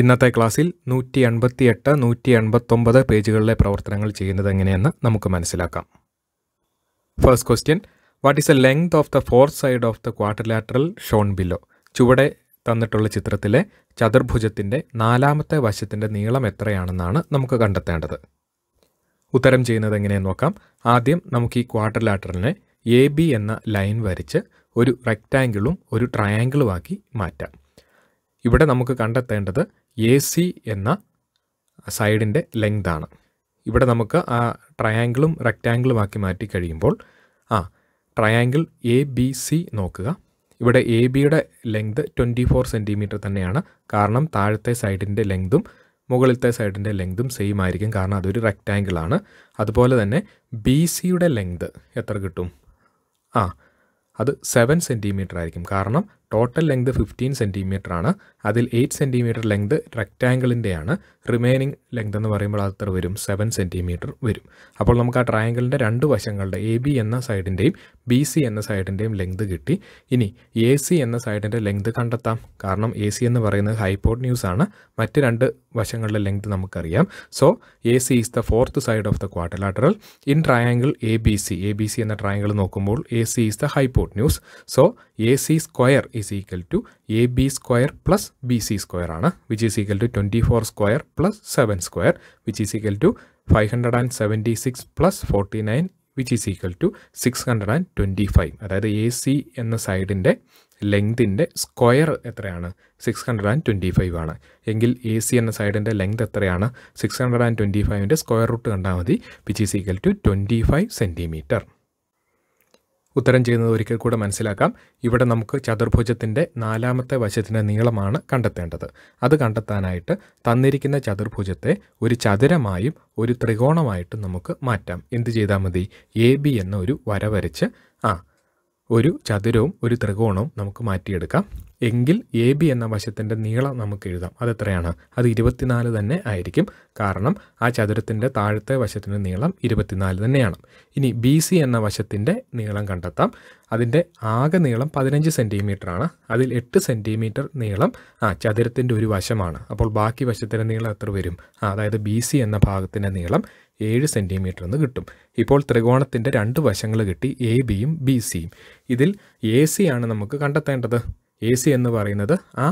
ഇന്നത്തെ ക്ലാസ്സിൽ നൂറ്റി എട്ട് നൂറ്റി എൺപത്തൊമ്പത് പേജുകളിലെ പ്രവർത്തനങ്ങൾ ചെയ്യുന്നത് എങ്ങനെയെന്ന് നമുക്ക് മനസ്സിലാക്കാം first question what is a length of the four side of the quadrilateral shown below ചുവടെ തന്നിട്ടുള്ള ചിത്രത്തിലെ ചതുർഭുജത്തിൻ്റെ നാലാമത്തെ വശത്തിൻ്റെ നീളം എത്രയാണെന്നാണ് നമുക്ക് കണ്ടെത്തേണ്ടത് ഉത്തരം ചെയ്യുന്നത് എങ്ങനെയെന്ന് നോക്കാം ആദ്യം നമുക്ക് ഈ ക്വാർട്ടർലാറ്ററിനെ എ ബി എന്ന ലൈൻ വരച്ച് ഒരു റെക്റ്റാങ്കിളും ഒരു ട്രയാങ്കിളുമാക്കി മാറ്റാം ഇവിടെ നമുക്ക് കണ്ടെത്തേണ്ടത് എ സി എന്ന സൈഡിൻ്റെ ആണ് ഇവിടെ നമുക്ക് ആ ട്രയാങ്കിളും റെക്റ്റാങ്കിളും ആക്കി മാറ്റി കഴിയുമ്പോൾ ആ ട്രയാങ്കിൾ എ ബി സി നോക്കുക ഇവിടെ എ ബിയുടെ ലെങ്ത് ട്വൻറ്റി ഫോർ സെൻറ്റിമീറ്റർ തന്നെയാണ് കാരണം താഴത്തെ സൈഡിൻ്റെ ലെങ്തും മുകളിലത്തെ സൈഡിൻ്റെ ലെങ്തും സെയിം ആയിരിക്കും കാരണം അതൊരു ആണ് അതുപോലെ തന്നെ ബി സിയുടെ ലെങ്ത് എത്ര കിട്ടും ആ അത് സെവൻ സെൻറ്റിമീറ്റർ ആയിരിക്കും കാരണം ടോട്ടൽ ലെങ്ത് ഫിഫ്റ്റീൻ സെൻറ്റിമീറ്റർ ആണ് അതിൽ എയ്റ്റ് സെൻറ്റിമീറ്റർ ലെങ്ത് ആണ് റിമൈനിങ് ലെങ്ത് എന്ന് പറയുമ്പോൾ അത്ര വരും സെവൻ സെൻറ്റിമീറ്റർ വരും അപ്പോൾ നമുക്ക് ആ ട്രയാങ്കിളിൻ്റെ രണ്ട് വശങ്ങളുടെ എ ബി എന്ന സൈഡിൻ്റെയും ബി സി എന്ന സൈഡിൻ്റെയും ലെങ്ത് കിട്ടി ഇനി എ സി എന്ന സൈഡിൻ്റെ ലെങ്ത് കണ്ടെത്താം കാരണം എ സി എന്ന് പറയുന്നത് ഹൈപ്പോട്ട് ന്യൂസ് ആണ് മറ്റ് രണ്ട് വശങ്ങളുടെ ലെങ്ത് നമുക്കറിയാം so A C is the fourth side of the quadrilateral in triangle A B C A B C എന്ന ട്രയാങ്കിൾ നോക്കുമ്പോൾ A C is the news so A C square is equal to A B square plus B C square ആണ് which is equal to twenty four square plus seven square which is equal to five hundred and seventy six plus forty nine which is equal to six hundred and twenty five അതായത് A C എന്ന സൈഡിൻ്റെ ലെങ്തിൻ്റെ square എത്രയാണ് six hundred and twenty five ആണ് എങ്കിൽ A C എന്ന സൈഡിൻ്റെ length എത്രയാണ് സിക്സ് ഹൺഡ്രഡ് ആൻഡ് ട്വൻറ്റി ഫൈവിൻ്റെ സ്ക്വയർ റൂട്ട് കണ്ടാൽ മതി which is equal to twenty five centimetre ഉത്തരം ചെയ്യുന്നത് ഒരിക്കൽ കൂടെ മനസ്സിലാക്കാം ഇവിടെ നമുക്ക് ചതുർഭുജത്തിൻ്റെ നാലാമത്തെ വശത്തിൻ്റെ നീളമാണ് കണ്ടെത്തേണ്ടത് അത് കണ്ടെത്താനായിട്ട് തന്നിരിക്കുന്ന ചതുർഭുജത്തെ ഒരു ചതുരമായും ഒരു ത്രികോണമായിട്ടും നമുക്ക് മാറ്റാം എന്ത് ചെയ്താൽ മതി എ ബി എന്ന ഒരു വര വരച്ച് ആ ഒരു ചതുരവും ഒരു ത്രികോണവും നമുക്ക് മാറ്റിയെടുക്കാം എങ്കിൽ എ ബി എന്ന വശത്തിൻ്റെ നീളം നമുക്ക് എഴുതാം അതെത്രയാണ് അത് ഇരുപത്തിനാല് തന്നെ ആയിരിക്കും കാരണം ആ ചതുരത്തിൻ്റെ താഴത്തെ വശത്തിൻ്റെ നീളം ഇരുപത്തിനാല് തന്നെയാണ് ഇനി ബി സി എന്ന വശത്തിൻ്റെ നീളം കണ്ടെത്താം അതിൻ്റെ ആകെ നീളം പതിനഞ്ച് ആണ് അതിൽ എട്ട് സെൻറ്റിമീറ്റർ നീളം ആ ചതുരത്തിൻ്റെ ഒരു വശമാണ് അപ്പോൾ ബാക്കി വശത്തിൻ്റെ നീളം എത്ര വരും അതായത് ബി സി എന്ന ഭാഗത്തിൻ്റെ നീളം ഏഴ് സെൻറ്റിമീറ്റർ എന്ന് കിട്ടും ഇപ്പോൾ ത്രികോണത്തിൻ്റെ രണ്ട് വശങ്ങൾ കിട്ടി എ ബിയും ബി സിയും ഇതിൽ എ സി ആണ് നമുക്ക് കണ്ടെത്തേണ്ടത് എ സി എന്ന് പറയുന്നത് ആ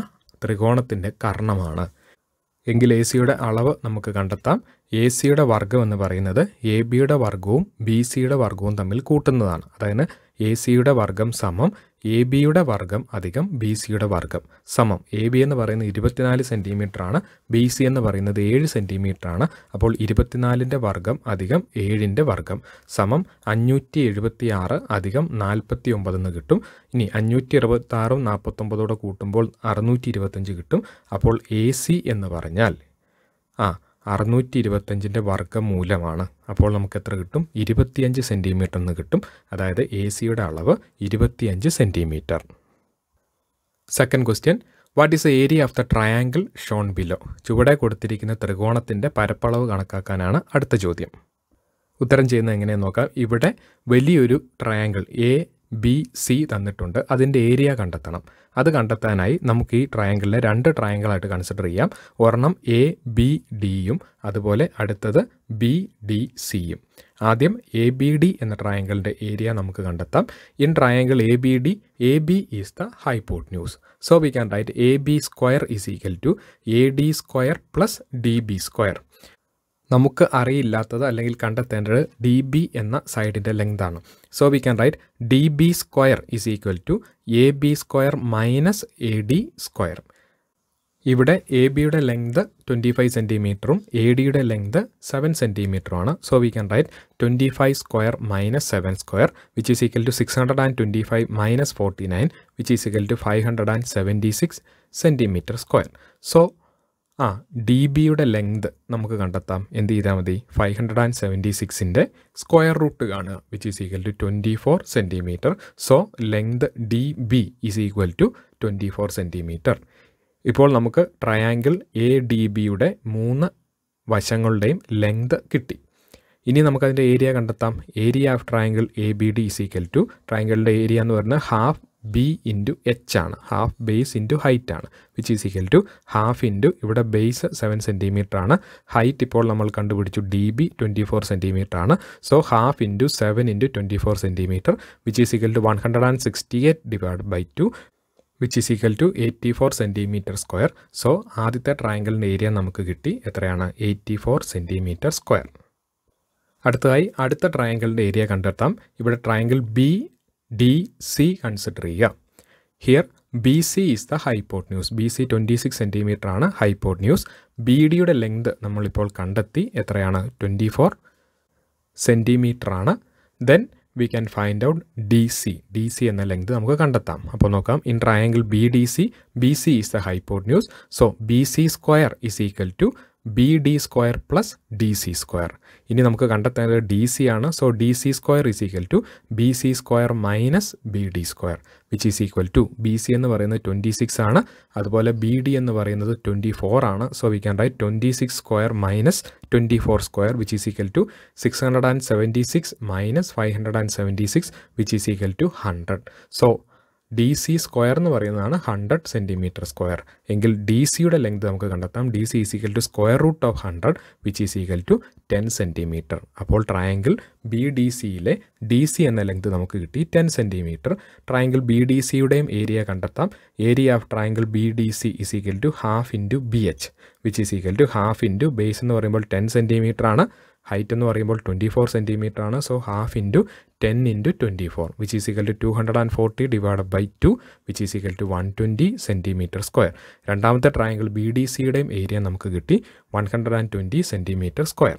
ത്രികോണത്തിൻ്റെ കർണമാണ് എങ്കിൽ എ സിയുടെ അളവ് നമുക്ക് കണ്ടെത്താം എ സിയുടെ വർഗം എന്ന് പറയുന്നത് എ ബിയുടെ വർഗവും ബി സിയുടെ വർഗവും തമ്മിൽ കൂട്ടുന്നതാണ് അതായത് എ സിയുടെ വർഗം സമം എ ബിയുടെ വർഗം അധികം ബി സിയുടെ വർഗം സമം എ ബി എന്ന് പറയുന്നത് ഇരുപത്തിനാല് സെൻറ്റിമീറ്ററാണ് ബി സി എന്ന് പറയുന്നത് ഏഴ് സെൻറ്റിമീറ്ററാണ് അപ്പോൾ ഇരുപത്തിനാലിൻ്റെ വർഗം അധികം ഏഴിൻ്റെ വർഗം സമം അഞ്ഞൂറ്റി എഴുപത്തി ആറ് അധികം നാൽപ്പത്തി ഒമ്പതെന്ന് കിട്ടും ഇനി അഞ്ഞൂറ്റി അറുപത്തി അറുപത്താറും നാൽപ്പത്തൊമ്പതോടെ കൂട്ടുമ്പോൾ അറുന്നൂറ്റി ഇരുപത്തഞ്ച് കിട്ടും അപ്പോൾ എ സി എന്ന് പറഞ്ഞാൽ ആ അറുന്നൂറ്റി ഇരുപത്തഞ്ചിൻ്റെ വർഗ്ഗമൂലമാണ് അപ്പോൾ നമുക്ക് എത്ര കിട്ടും ഇരുപത്തിയഞ്ച് സെൻറ്റിമീറ്റർ എന്ന് കിട്ടും അതായത് എ സിയുടെ അളവ് ഇരുപത്തിയഞ്ച് centimetre second question what is area of the triangle shown below ചുവടെ കൊടുത്തിരിക്കുന്ന ത്രികോണത്തിൻ്റെ പരപ്പളവ് കണക്കാക്കാനാണ് അടുത്ത ചോദ്യം ഉത്തരം ചെയ്യുന്നത് എങ്ങനെയെന്ന് നോക്കാം ഇവിടെ വലിയൊരു ട്രയാങ്കിൾ എ ബി സി തന്നിട്ടുണ്ട് അതിൻ്റെ ഏരിയ കണ്ടെത്തണം അത് കണ്ടെത്താനായി നമുക്ക് ഈ ട്രയാങ്കിളിനെ രണ്ട് ട്രയാങ്കിളായിട്ട് കൺസിഡർ ചെയ്യാം ഒരെണ്ണം എ ബി ഡിയും അതുപോലെ അടുത്തത് ബി ഡി സിയും ആദ്യം എ ബി ഡി എന്ന ട്രയാങ്കിളിൻ്റെ ഏരിയ നമുക്ക് കണ്ടെത്താം in triangle A B D A B is the hypotenuse so we can write A B square is equal to A D square plus D B square നമുക്ക് അറിയില്ലാത്തത് അല്ലെങ്കിൽ കണ്ടെത്തേണ്ടത് D B എന്ന സൈഡിൻ്റെ length ആണ് so we can write D B square is equal to A B square minus A D square ഇവിടെ A ബിയുടെ length twenty five സെൻറ്റിമീറ്ററും എ ഡിയുടെ length seven സെൻറ്റിമീറ്ററുമാണ് so we can write twenty five square minus seven square which is equal to six hundred and twenty five minus forty nine which is equal to five hundred and seventy six centimetre square so ആ D ബിയുടെ length നമുക്ക് കണ്ടെത്താം എന്ത് ചെയ്താൽ മതി five hundred and seventy സിക്സിൻ്റെ square root കാണുക which is equal to twenty four centimetre so length D B is equal to twenty four centimetre ഇപ്പോൾ നമുക്ക് ട്രയാങ്കിൾ എ ഡി ബിയുടെ മൂന്ന് വശങ്ങളുടെയും ലെങ്ത് കിട്ടി ഇനി നമുക്കതിൻ്റെ ഏരിയ കണ്ടെത്താം area of triangle A B D is equal to ട്രയാങ്കിളിൻ്റെ area എന്ന് പറഞ്ഞാൽ ഹാഫ് ബി ഇൻറ്റു എച്ച് ആണ് ഹാഫ് ബേസ് ഇൻറ്റു ഹൈറ്റ് ആണ് which is equal to half into ഇവിടെ ബേസ് സെവൻ സെൻറ്റിമീറ്റർ ആണ് ഹൈറ്റ് ഇപ്പോൾ നമ്മൾ കണ്ടുപിടിച്ചു D B twenty four centimetre ആണ് so half into seven into twenty four centimetre which is equal to one hundred and sixty eight divide by two which is equal to eighty four centimetre square so ആദ്യത്തെ ട്രയാങ്കിളിൻ്റെ area നമുക്ക് കിട്ടി എത്രയാണ് eighty four centimetre square അടുത്തതായി അടുത്ത ട്രയാങ്കിളിൻ്റെ area കണ്ടെത്താം ഇവിടെ triangle B D C consider ചെയ്യുക here B C is the news B C twenty six centimetre ആണ് ന്യൂസ് ബി ഡിയുടെ ലെങ്ത് നമ്മളിപ്പോൾ കണ്ടെത്തി എത്രയാണ് ട്വൻറ്റി ഫോർ സെൻറ്റിമീറ്റർ ആണ് then we can find out D C D C എന്ന length നമുക്ക് കണ്ടെത്താം അപ്പോൾ നോക്കാം in triangle B D C B C is the news so B C square is equal to B D square plus D C square ഇനി നമുക്ക് കണ്ടെത്തേണ്ടത് D C ആണ് so D C square is equal to B C square minus B D square which is equal to B C എന്ന് പറയുന്നത് twenty six ആണ് അതുപോലെ B D എന്ന് പറയുന്നത് ട്വൻറ്റി ഫോർ ആണ് so we can write twenty six square minus twenty four square which is equal to six hundred and seventy six minus five hundred and seventy six which is equal to hundred so D C square എന്ന് പറയുന്നതാണ് hundred centimetre square എങ്കിൽ D സിയുടെ length നമുക്ക് കണ്ടെത്താം D C is equal to square root of hundred which is equal to ten centimetre അപ്പോൾ triangle B D സിയിലെ D C എന്ന length നമുക്ക് കിട്ടി ten centimetre triangle B D സിയുടെയും ഏരിയ കണ്ടെത്താം area of triangle B D C is equal to half into B H which is equal to half into base എന്ന് പറയുമ്പോൾ ten centimetre ആണ് height എന്ന് പറയുമ്പോൾ ട്വൻറ്റി ഫോർ സെൻറ്റിമീറ്റർ ആണ് so half into ten into twenty four which is equal to two hundred and forty divide by two which is equal to one twenty centimetre square രണ്ടാമത്തെ triangle B D സിയുടെയും area നമുക്ക് കിട്ടി one hundred and twenty centimetre square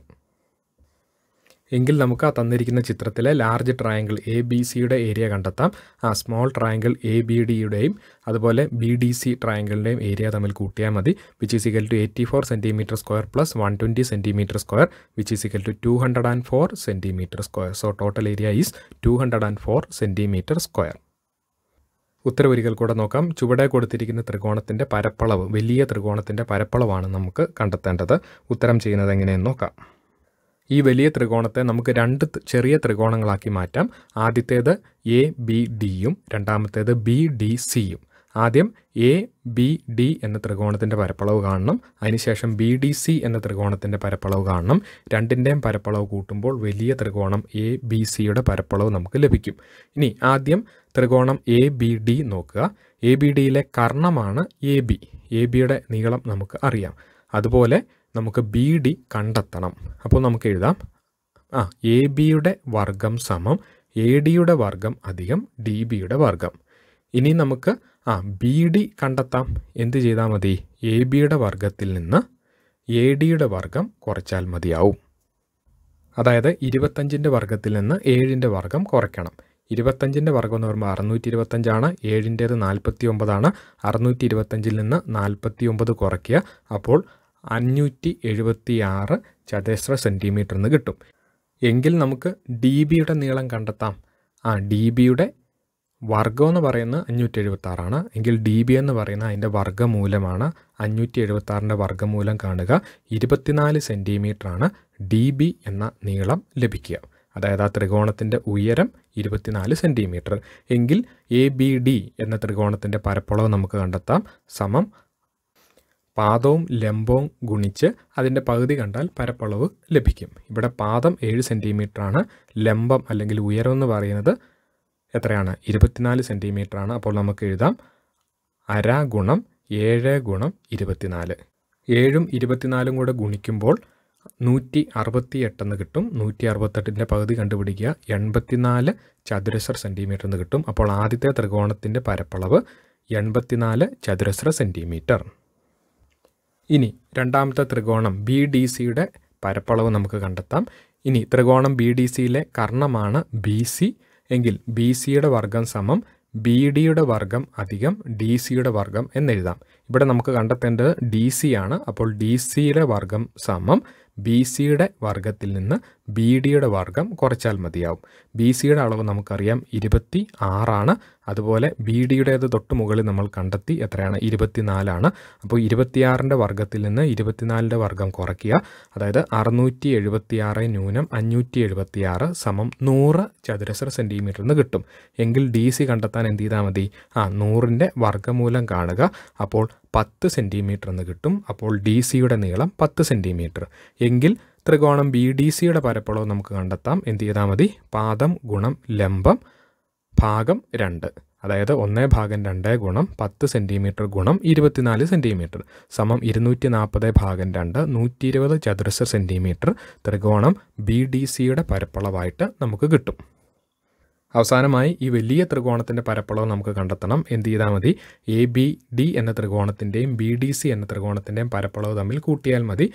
എങ്കിൽ നമുക്ക് ആ തന്നിരിക്കുന്ന ചിത്രത്തിലെ large triangle A B സിയുടെ ഏരിയ കണ്ടെത്താം ആ സ്മോൾ ട്രയാങ്കിൾ എ ബി ഡിയുടെയും അതുപോലെ ബി ഡി സി ട്രയാങ്കിളിൻ്റെയും ഏരിയ തമ്മിൽ കൂട്ടിയാൽ മതി which is equal to eighty four centimetre square plus one twenty centimetre square which is equal to two hundred and four centimetre square so total area is two hundred and four centimetre square ഉത്തരവരികൾ കൂടെ നോക്കാം ചുവടെ കൊടുത്തിരിക്കുന്ന ത്രികോണത്തിൻ്റെ പരപ്പളവ് വലിയ ത്രികോണത്തിൻ്റെ പരപ്പളവാണ് നമുക്ക് കണ്ടെത്തേണ്ടത് ഉത്തരം ചെയ്യുന്നത് എങ്ങനെയെന്ന് നോക്കാം ഈ വലിയ ത്രികോണത്തെ നമുക്ക് രണ്ട് ചെറിയ ത്രികോണങ്ങളാക്കി മാറ്റാം ആദ്യത്തേത് എ ബി ഡിയും രണ്ടാമത്തേത് ബി ഡി സിയും ആദ്യം എ ബി ഡി എന്ന ത്രികോണത്തിൻ്റെ പരപ്പളവ് കാണണം അതിനുശേഷം ബി ഡി സി എന്ന ത്രികോണത്തിൻ്റെ പരപ്പളവ് കാണണം രണ്ടിൻ്റെയും പരപ്പളവ് കൂട്ടുമ്പോൾ വലിയ ത്രികോണം എ ബി സിയുടെ പരപ്പളവ് നമുക്ക് ലഭിക്കും ഇനി ആദ്യം ത്രികോണം എ ബി ഡി നോക്കുക എ ബി ഡിയിലെ കർണമാണ് എ ബി എ ബിയുടെ നീളം നമുക്ക് അറിയാം അതുപോലെ നമുക്ക് ബി ഡി കണ്ടെത്തണം അപ്പോൾ നമുക്ക് എഴുതാം ആ എ ബിയുടെ വർഗം സമം എ ഡിയുടെ വർഗം അധികം ഡി ബിയുടെ വർഗം ഇനി നമുക്ക് ആ ബി ഡി കണ്ടെത്താം എന്ത് ചെയ്താൽ മതി എ ബിയുടെ വർഗത്തിൽ നിന്ന് എ ഡിയുടെ വർഗം കുറച്ചാൽ മതിയാവും അതായത് ഇരുപത്തഞ്ചിൻ്റെ വർഗത്തിൽ നിന്ന് ഏഴിൻ്റെ വർഗം കുറയ്ക്കണം ഇരുപത്തഞ്ചിൻ്റെ വർഗം എന്ന് പറയുമ്പോൾ അറുന്നൂറ്റി ഇരുപത്തഞ്ചാണ് ഏഴിൻ്റേത് നാൽപ്പത്തി ഒമ്പതാണ് അറുന്നൂറ്റി ഇരുപത്തഞ്ചിൽ നിന്ന് നാൽപ്പത്തി ഒമ്പത് കുറയ്ക്കുക അപ്പോൾ അഞ്ഞൂറ്റി എഴുപത്തി ആറ് ചതുരശ്ര സെൻറ്റിമീറ്റർ എന്ന് കിട്ടും എങ്കിൽ നമുക്ക് ഡി ബിയുടെ നീളം കണ്ടെത്താം ആ ഡി ബിയുടെ വർഗം എന്ന് പറയുന്നത് അഞ്ഞൂറ്റി ആറാണ് എങ്കിൽ ഡി ബി എന്ന് പറയുന്ന അതിൻ്റെ വർഗ്ഗമൂലമാണ് അഞ്ഞൂറ്റി ആറിൻ്റെ വർഗ്ഗമൂലം കാണുക ഇരുപത്തിനാല് ആണ് ഡി ബി എന്ന നീളം ലഭിക്കുക അതായത് ആ ത്രികോണത്തിൻ്റെ ഉയരം ഇരുപത്തിനാല് സെൻറ്റിമീറ്റർ എങ്കിൽ എ ബി ഡി എന്ന ത്രികോണത്തിൻ്റെ പരപ്പളവ് നമുക്ക് കണ്ടെത്താം സമം പാദവും ലംബവും ഗുണിച്ച് അതിൻ്റെ പകുതി കണ്ടാൽ പരപ്പളവ് ലഭിക്കും ഇവിടെ പാദം ഏഴ് സെൻറ്റിമീറ്ററാണ് ലംബം അല്ലെങ്കിൽ ഉയരം എന്ന് പറയുന്നത് എത്രയാണ് ഇരുപത്തിനാല് ആണ് അപ്പോൾ നമുക്ക് എഴുതാം അര ഗുണം ഏഴ് ഗുണം ഇരുപത്തിനാല് ഏഴും ഇരുപത്തിനാലും കൂടെ ഗുണിക്കുമ്പോൾ നൂറ്റി അറുപത്തി എട്ടെന്ന് കിട്ടും നൂറ്റി അറുപത്തെട്ടിൻ്റെ പകുതി കണ്ടുപിടിക്കുക എൺപത്തിനാല് ചതുരശ്ര സെൻറ്റിമീറ്റർ എന്ന് കിട്ടും അപ്പോൾ ആദ്യത്തെ ത്രികോണത്തിൻ്റെ പരപ്പളവ് എൺപത്തിനാല് ചതുരശ്ര സെൻറ്റിമീറ്റർ ഇനി രണ്ടാമത്തെ ത്രികോണം ബി ഡി സിയുടെ പരപ്പളവ് നമുക്ക് കണ്ടെത്താം ഇനി ത്രികോണം ബി ഡി സിയിലെ കർണമാണ് ബി സി എങ്കിൽ ബി സിയുടെ വർഗം സമം ബി ഡിയുടെ വർഗം അധികം ഡി സിയുടെ വർഗം എന്നെഴുതാം ഇവിടെ നമുക്ക് കണ്ടെത്തേണ്ടത് ഡി സി ആണ് അപ്പോൾ ഡി സിയിലെ വർഗം സമം ബി സിയുടെ വർഗത്തിൽ നിന്ന് ബി ഡിയുടെ വർഗം കുറച്ചാൽ മതിയാവും ബി സിയുടെ അളവ് നമുക്കറിയാം ഇരുപത്തി ആറാണ് അതുപോലെ ബി ഡിയുടേത് തൊട്ട് മുകളിൽ നമ്മൾ കണ്ടെത്തി എത്രയാണ് ഇരുപത്തിനാലാണ് അപ്പോൾ ഇരുപത്തിയാറിൻ്റെ വർഗത്തിൽ നിന്ന് ഇരുപത്തിനാലിൻ്റെ വർഗം കുറയ്ക്കുക അതായത് അറുന്നൂറ്റി എഴുപത്തിയാറ് ന്യൂനം അഞ്ഞൂറ്റി എഴുപത്തിയാറ് സമം നൂറ് ചതുരശ്ര സെൻറ്റിമീറ്റർ എന്ന് കിട്ടും എങ്കിൽ ഡി സി കണ്ടെത്താൻ എന്ത് ചെയ്താൽ മതി ആ നൂറിൻ്റെ വർഗമൂലം കാണുക അപ്പോൾ പത്ത് സെൻറ്റിമീറ്റർ എന്ന് കിട്ടും അപ്പോൾ ഡി സിയുടെ നീളം പത്ത് സെൻറ്റിമീറ്റർ എങ്കിൽ ത്രികോണം ബി ഡി സിയുടെ പരപ്പളവ് നമുക്ക് കണ്ടെത്താം എന്ത് ചെയ്താൽ മതി പാദം ഗുണം ലംബം ഭാഗം രണ്ട് അതായത് ഒന്നേ ഭാഗം രണ്ട് ഗുണം പത്ത് സെൻറ്റിമീറ്റർ ഗുണം ഇരുപത്തിനാല് സെൻറ്റിമീറ്റർ സമം ഇരുന്നൂറ്റി നാൽപ്പത് ഭാഗം രണ്ട് നൂറ്റി ഇരുപത് ചതുരശ്ര സെൻറ്റിമീറ്റർ ത്രികോണം ബി ഡി സിയുടെ പരപ്പളവായിട്ട് നമുക്ക് കിട്ടും അവസാനമായി ഈ വലിയ ത്രികോണത്തിൻ്റെ പരപ്പളവ് നമുക്ക് കണ്ടെത്തണം എന്ത് ചെയ്താൽ മതി എ ബി ഡി എന്ന ത്രികോണത്തിൻ്റെയും ബി ഡി സി എന്ന ത്രികോണത്തിൻ്റെയും പരപ്പളവ് തമ്മിൽ കൂട്ടിയാൽ മതി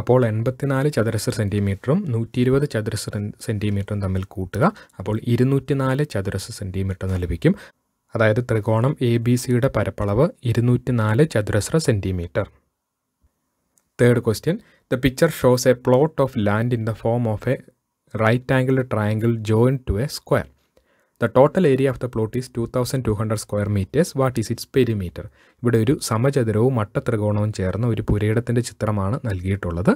അപ്പോൾ എൺപത്തിനാല് ചതുരശ്ര സെൻറ്റിമീറ്ററും നൂറ്റി ഇരുപത് ചതുരശ്ര സെൻറ്റിമീറ്ററും തമ്മിൽ കൂട്ടുക അപ്പോൾ നാല് ചതുരശ്ര സെൻറ്റിമീറ്റർ എന്ന് ലഭിക്കും അതായത് ത്രികോണം എ ബി സിയുടെ പരപ്പളവ് നാല് ചതുരശ്ര centimetre third question the picture shows a plot of land in the form of a right angle triangle join to a square the total area of the plot is two thousand two hundred square metres what is its perimeter ഇവിടെ ഒരു സമചതുരവും മട്ടത്രികോണവും ചേർന്ന ഒരു പുരയിടത്തിൻ്റെ ചിത്രമാണ് നൽകിയിട്ടുള്ളത്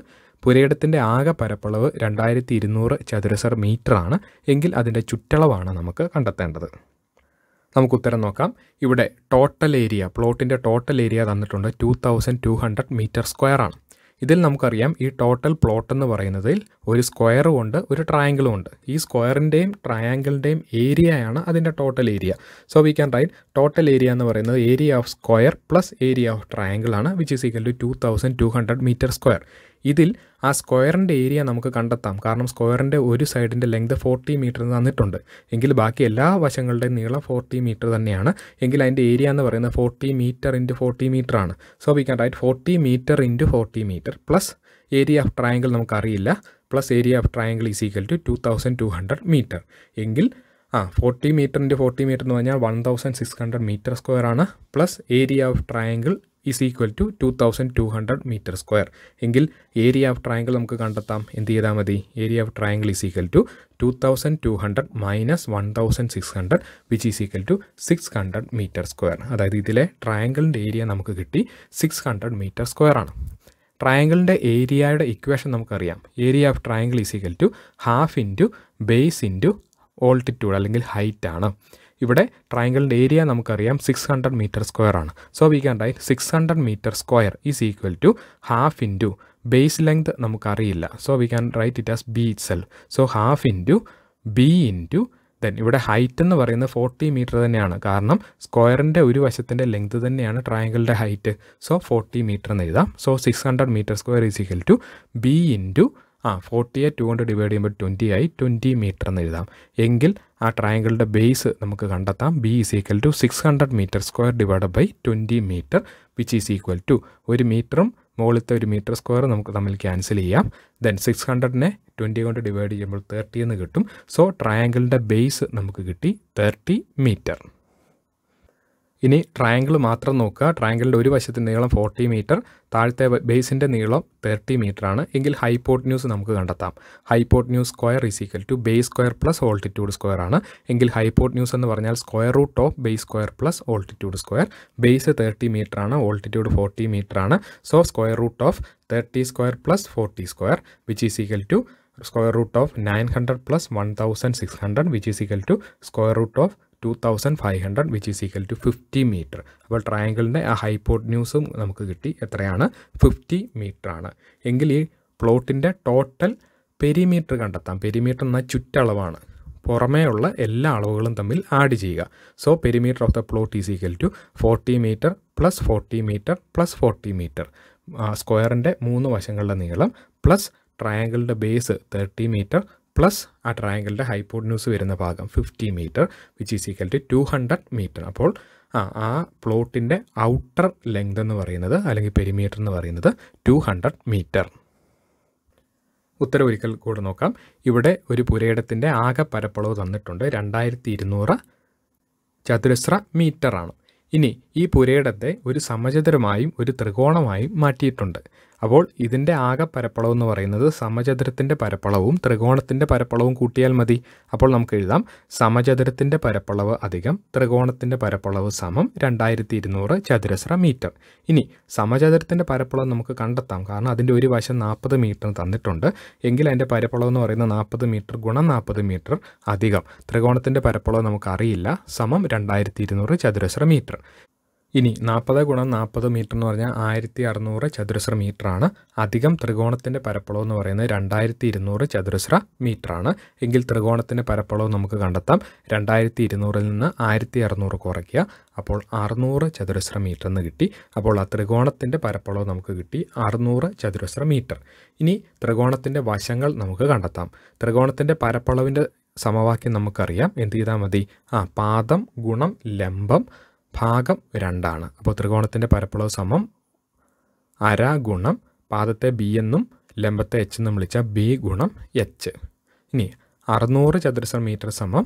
പുരയിടത്തിൻ്റെ ആകെ പരപ്പളവ് രണ്ടായിരത്തി ഇരുന്നൂറ് ചതുരശ്ര മീറ്ററാണ് എങ്കിൽ അതിൻ്റെ ചുറ്റളവാണ് നമുക്ക് കണ്ടെത്തേണ്ടത് നമുക്ക് ഉത്തരം നോക്കാം ഇവിടെ ടോട്ടൽ ഏരിയ പ്ലോട്ടിൻ്റെ ടോട്ടൽ ഏരിയ തന്നിട്ടുണ്ട് two thousand two hundred metre square ആണ് ഇതിൽ നമുക്കറിയാം ഈ ടോട്ടൽ പ്ലോട്ട് എന്ന് പറയുന്നതിൽ ഒരു സ്ക്വയറും ഉണ്ട് ഒരു ട്രയാങ്കിളും ഉണ്ട് ഈ സ്ക്വയറിൻ്റെയും ട്രയാങ്കിളിൻ്റെയും ഏരിയയാണ് അതിൻ്റെ total area so we can write total area എന്ന് പറയുന്നത് area of square plus area of triangle ആണ് which is equal to two thousand two hundred metre square ഇതിൽ ആ സ്ക്വയറിൻ്റെ ഏരിയ നമുക്ക് കണ്ടെത്താം കാരണം സ്ക്വയറിൻ്റെ ഒരു സൈഡിൻ്റെ ലെങ്ത് ഫോർട്ടി മീറ്റർ തന്നിട്ടുണ്ട് എങ്കിൽ ബാക്കി എല്ലാ വശങ്ങളുടെയും നീളം ഫോർട്ടി മീറ്റർ തന്നെയാണ് എങ്കിൽ അതിൻ്റെ ഏരിയ എന്ന് പറയുന്നത് forty metre into forty metre ആണ് so we can write forty metre into forty metre plus area of triangle നമുക്കറിയില്ല plus area of triangle is equal to two thousand two hundred metre എങ്കിൽ ആ forty മീറ്ററിൻ്റെ forty metre എന്ന് പറഞ്ഞാൽ one thousand six hundred metre square ആണ് plus area of triangle is equal to two thousand two hundred metre square എങ്കിൽ area of triangle നമുക്ക് കണ്ടെത്താം എന്ത് ചെയ്താൽ മതി area of triangle is equal to two thousand two hundred minus one thousand six hundred which is equal to six hundred metre square അതായത് ഇതിലെ ട്രയാങ്കിളിൻ്റെ area നമുക്ക് കിട്ടി സിക്സ് ഹൺഡ്രഡ് മീറ്റർ സ്ക്വയർ ആണ് ട്രയാങ്കിളിൻ്റെ ഏരിയയുടെ ഇക്വേഷൻ നമുക്കറിയാം area of triangle is equal to half into base into altitude അല്ലെങ്കിൽ height ആണ് ഇവിടെ ട്രയാങ്കിളിൻ്റെ ഏരിയ നമുക്കറിയാം സിക്സ് ഹൺഡ്രഡ് മീറ്റർ സ്ക്വയർ ആണ് so we can write six hundred metre square is equal to half into base length നമുക്കറിയില്ല so we can write it as B itself so half into B into then ഇവിടെ height എന്ന് പറയുന്നത് forty metre തന്നെയാണ് കാരണം സ്ക്വയറിൻ്റെ ഒരു വശത്തിൻ്റെ length തന്നെയാണ് ട്രയാങ്കിളിൻ്റെ ഹൈറ്റ് സോ ഫോർട്ടി മീറ്റർ എന്ന് എഴുതാം so six hundred metre square is equal to B into ആ ഫോർട്ടിയെ ടു കൊണ്ട് ഡിവൈഡ് ചെയ്യുമ്പോൾ ട്വൻറ്റി ആയി ട്വൻറ്റി മീറ്റർ എന്ന് എഴുതാം എങ്കിൽ ആ ട്രയാങ്കിളുടെ ബേസ് നമുക്ക് കണ്ടെത്താം B is equal to six hundred metre square divide by twenty metre which is equal to ഒരു മീറ്ററും മുകളിലത്തെ ഒരു മീറ്റർ സ്ക്വയർ നമുക്ക് തമ്മിൽ ക്യാൻസൽ ചെയ്യാം ദെൻ സിക്സ് ഹൺഡ്രഡിനെ ട്വൻറ്റി കൊണ്ട് ഡിവൈഡ് ചെയ്യുമ്പോൾ തേർട്ടി എന്ന് കിട്ടും സോ ട്രയാങ്കിളിൻ്റെ ബേസ് നമുക്ക് കിട്ടി തേർട്ടി മീറ്റർ ഇനി ട്രയാങ്കിൾ മാത്രം നോക്കുക ട്രയാങ്കിളിൻ്റെ ഒരു വശത്തെ നീളം ഫോർട്ടി മീറ്റർ താഴത്തെ ബേസിൻ്റെ നീളം തേർട്ടി മീറ്റർ ആണ് എങ്കിൽ ന്യൂസ് നമുക്ക് കണ്ടെത്താം hypotenuse square is equal to base square plus altitude square ആണ് എങ്കിൽ ന്യൂസ് എന്ന് പറഞ്ഞാൽ square root of base square plus altitude square base thirty metre ആണ് ഓൾട്ടിറ്റ്യൂഡ് ഫോർട്ടി മീറ്റർ ആണ് so square root of thirty square plus forty square which is equal to square root of nine hundred plus one thousand six hundred which is equal to square root of two thousand five hundred which is equal to fifty metre അപ്പോൾ ട്രയാങ്കിളിൻ്റെ ആ ഹൈപ്പോട്ട് ന്യൂസും നമുക്ക് കിട്ടി എത്രയാണ് fifty ആണ് എങ്കിൽ ഈ പ്ലോട്ടിൻ്റെ ടോട്ടൽ പെരിമീറ്റർ കണ്ടെത്താം പെരിമീറ്റർ എന്നാൽ ചുറ്റളവാണ് പുറമേയുള്ള എല്ലാ അളവുകളും തമ്മിൽ ആഡ് ചെയ്യുക so perimeter of the plot is equal to forty metre plus forty metre plus forty metre സ്ക്വയറിൻ്റെ മൂന്ന് വശങ്ങളുടെ നീളം പ്ലസ് ട്രയാങ്കിളിൻ്റെ ബേസ് തേർട്ടി മീറ്റർ പ്ലസ് ആ ട്രയാങ്കിളിൻ്റെ ന്യൂസ് വരുന്ന ഭാഗം fifty metre which is equal to two hundred metre അപ്പോൾ ആ ആ പ്ലോട്ടിൻ്റെ ഔട്ടർ ലെങ്ത് എന്ന് പറയുന്നത് അല്ലെങ്കിൽ പെരിമീറ്റർ എന്ന് പറയുന്നത് ടു ഹൺഡ്രഡ് മീറ്റർ ഉത്തരവൊരിക്കൽ കൂടെ നോക്കാം ഇവിടെ ഒരു പുരയിടത്തിൻ്റെ ആകെ പരപ്പളവ് തന്നിട്ടുണ്ട് രണ്ടായിരത്തി ഇരുന്നൂറ് ചതുരശ്ര മീറ്ററാണ് ഇനി ഈ പുരയിടത്തെ ഒരു സമചതുരമായും ഒരു ത്രികോണമായും മാറ്റിയിട്ടുണ്ട് അപ്പോൾ ഇതിൻ്റെ ആകെ പരപ്പളവ് എന്ന് പറയുന്നത് സമചതുരത്തിൻ്റെ പരപ്പളവും ത്രികോണത്തിൻ്റെ പരപ്പളവും കൂട്ടിയാൽ മതി അപ്പോൾ നമുക്ക് എഴുതാം സമചതുരത്തിൻ്റെ പരപ്പളവ് അധികം ത്രികോണത്തിൻ്റെ പരപ്പളവ് സമം രണ്ടായിരത്തി ഇരുന്നൂറ് ചതുരശ്ര മീറ്റർ ഇനി സമചതുരത്തിൻ്റെ പരപ്പളവ് നമുക്ക് കണ്ടെത്താം കാരണം അതിൻ്റെ ഒരു വശം നാൽപ്പത് മീറ്റർ തന്നിട്ടുണ്ട് എങ്കിൽ അതിൻ്റെ പരപ്പളവ് എന്ന് പറയുന്നത് നാൽപ്പത് മീറ്റർ ഗുണം നാൽപ്പത് മീറ്റർ അധികം ത്രികോണത്തിൻ്റെ പരപ്പളവ് നമുക്കറിയില്ല സമം രണ്ടായിരത്തി ഇരുന്നൂറ് ചതുരശ്ര മീറ്റർ ഇനി നാൽപ്പത് ഗുണം നാൽപ്പത് മീറ്റർ എന്ന് പറഞ്ഞാൽ ആയിരത്തി അറുന്നൂറ് ചതുരശ്ര മീറ്ററാണ് അധികം ത്രികോണത്തിൻ്റെ പരപ്പളവ് എന്ന് പറയുന്നത് രണ്ടായിരത്തി ഇരുന്നൂറ് ചതുരശ്ര മീറ്ററാണ് എങ്കിൽ ത്രികോണത്തിൻ്റെ പരപ്പളവ് നമുക്ക് കണ്ടെത്താം രണ്ടായിരത്തി ഇരുന്നൂറിൽ നിന്ന് ആയിരത്തി അറുന്നൂറ് കുറയ്ക്കുക അപ്പോൾ അറുന്നൂറ് ചതുരശ്ര മീറ്റർ എന്ന് കിട്ടി അപ്പോൾ ആ ത്രികോണത്തിൻ്റെ പരപ്പളവ് നമുക്ക് കിട്ടി അറുന്നൂറ് ചതുരശ്ര മീറ്റർ ഇനി ത്രികോണത്തിൻ്റെ വശങ്ങൾ നമുക്ക് കണ്ടെത്താം ത്രികോണത്തിൻ്റെ പരപ്പളവിൻ്റെ സമവാക്യം നമുക്കറിയാം എന്ത് ചെയ്താൽ മതി ആ പാദം ഗുണം ലംബം ഭാഗം രണ്ടാണ് അപ്പോൾ ത്രികോണത്തിൻ്റെ പരപ്പളവ് സമം അര ഗുണം പാദത്തെ ബി എന്നും ലംബത്തെ എച്ച് എന്നും വിളിച്ചാൽ ബി ഗുണം എച്ച് ഇനി അറുന്നൂറ് ചതുരശ്ര മീറ്റർ സമം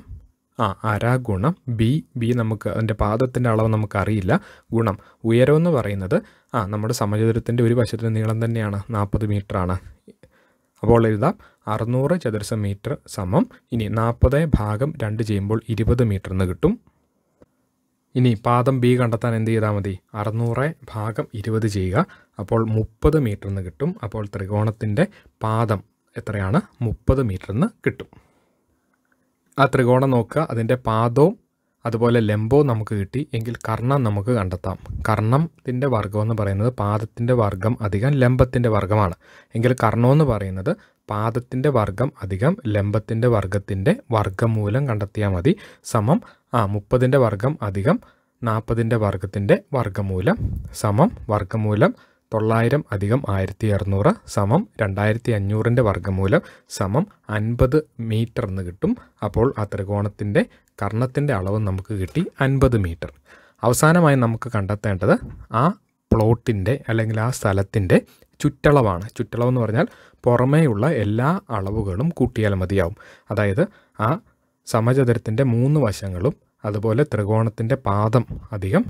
ആ അര ഗുണം ബി ബി നമുക്ക് അതിൻ്റെ പാദത്തിൻ്റെ അളവ് നമുക്കറിയില്ല ഗുണം ഉയരം എന്ന് പറയുന്നത് ആ നമ്മുടെ സമചതുരത്തിൻ്റെ ഒരു വശത്തിൻ്റെ നീളം തന്നെയാണ് നാൽപ്പത് ആണ് അപ്പോൾ എഴുതാം അറുന്നൂറ് ചതുരശ്ര മീറ്റർ സമം ഇനി നാൽപ്പത് ഭാഗം രണ്ട് ചെയ്യുമ്പോൾ ഇരുപത് മീറ്റർ എന്ന് കിട്ടും ഇനി പാദം ബി കണ്ടെത്താൻ എന്ത് ചെയ്താൽ മതി അറുന്നൂറ് ഭാഗം ഇരുപത് ചെയ്യുക അപ്പോൾ മുപ്പത് മീറ്റർ എന്ന് കിട്ടും അപ്പോൾ ത്രികോണത്തിൻ്റെ പാദം എത്രയാണ് മുപ്പത് മീറ്റർ എന്ന് കിട്ടും ആ ത്രികോണം നോക്കുക അതിൻ്റെ പാദവും അതുപോലെ ലംബോ നമുക്ക് കിട്ടി എങ്കിൽ കർണം നമുക്ക് കണ്ടെത്താം കർണത്തിൻ്റെ വർഗം എന്ന് പറയുന്നത് പാദത്തിൻ്റെ വർഗം അധികം ലംബത്തിൻ്റെ വർഗമാണ് എങ്കിൽ കർണം എന്ന് പറയുന്നത് പാദത്തിൻ്റെ വർഗം അധികം ലംബത്തിൻ്റെ വർഗത്തിൻ്റെ വർഗ്ഗമൂലം കണ്ടെത്തിയാൽ മതി സമം ആ മുപ്പതിൻ്റെ വർഗം അധികം നാൽപ്പതിൻ്റെ വർഗത്തിൻ്റെ വർഗമൂലം സമം വർഗമൂലം തൊള്ളായിരം അധികം ആയിരത്തി അറുന്നൂറ് സമം രണ്ടായിരത്തി അഞ്ഞൂറിൻ്റെ വർഗ്ഗമൂലം സമം അൻപത് മീറ്റർ എന്ന് കിട്ടും അപ്പോൾ ആ ത്രികോണത്തിൻ്റെ കർണത്തിൻ്റെ അളവ് നമുക്ക് കിട്ടി അൻപത് മീറ്റർ അവസാനമായി നമുക്ക് കണ്ടെത്തേണ്ടത് ആ പ്ലോട്ടിൻ്റെ അല്ലെങ്കിൽ ആ സ്ഥലത്തിൻ്റെ ചുറ്റളവാണ് ചുറ്റളവെന്ന് പറഞ്ഞാൽ പുറമേയുള്ള എല്ലാ അളവുകളും കൂട്ടിയാൽ മതിയാവും അതായത് ആ സമചതുരത്തിൻ്റെ മൂന്ന് വശങ്ങളും അതുപോലെ ത്രികോണത്തിൻ്റെ പാദം അധികം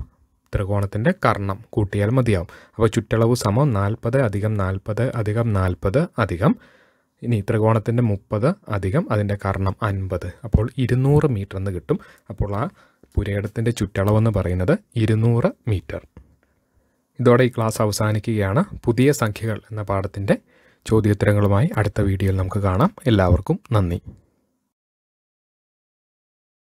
ത്രികോണത്തിൻ്റെ കർണം കൂട്ടിയാൽ മതിയാവും അപ്പോൾ ചുറ്റളവ് സമം നാൽപ്പത് അധികം നാൽപ്പത് അധികം നാൽപ്പത് അധികം ഇനി ത്രികോണത്തിൻ്റെ മുപ്പത് അധികം അതിൻ്റെ കർണം അൻപത് അപ്പോൾ ഇരുന്നൂറ് മീറ്റർ എന്ന് കിട്ടും അപ്പോൾ ആ പുരയിടത്തിൻ്റെ ചുറ്റളവെന്ന് പറയുന്നത് ഇരുന്നൂറ് മീറ്റർ ഇതോടെ ഈ ക്ലാസ് അവസാനിക്കുകയാണ് പുതിയ സംഖ്യകൾ എന്ന പാഠത്തിൻ്റെ ചോദ്യോത്തരങ്ങളുമായി അടുത്ത വീഡിയോയിൽ നമുക്ക് കാണാം എല്ലാവർക്കും നന്ദി